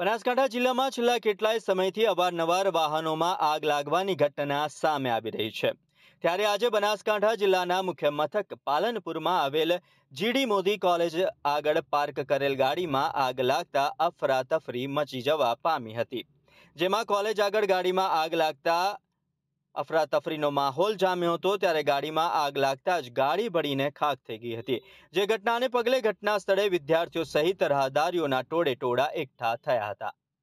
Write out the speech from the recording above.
બનાસકાંઠા જિલ્લામાં છેલ્લા કેટલાય સમયથી અવારનવાર વાહનોમાં આગ લાગવાની ઘટના સામે આવી રહી છે ત્યારે આજે બનાસકાંઠા જિલ્લાના મુખ્ય મથક પાલનપુરમાં આવેલ જીડી મોદી કોલેજ આગળ પાર્ક કરેલ ગાડીમાં આગ લાગતા અફરાતફરી મચી જવા પામી હતી જેમાં કોલેજ આગળ ગાડીમાં આગ લાગતા અફરાતફરીનો માહોલ જામ્યો હતો ત્યારે ગાડીમાં આગ લાગતા જ ગાડી ભળીને ખાખ થઈ ગઈ હતી જે ઘટનાને પગલે ઘટના સ્થળે વિદ્યાર્થીઓ સહિત રાહદારીઓના ટોળે ટોળા એકઠા થયા હતા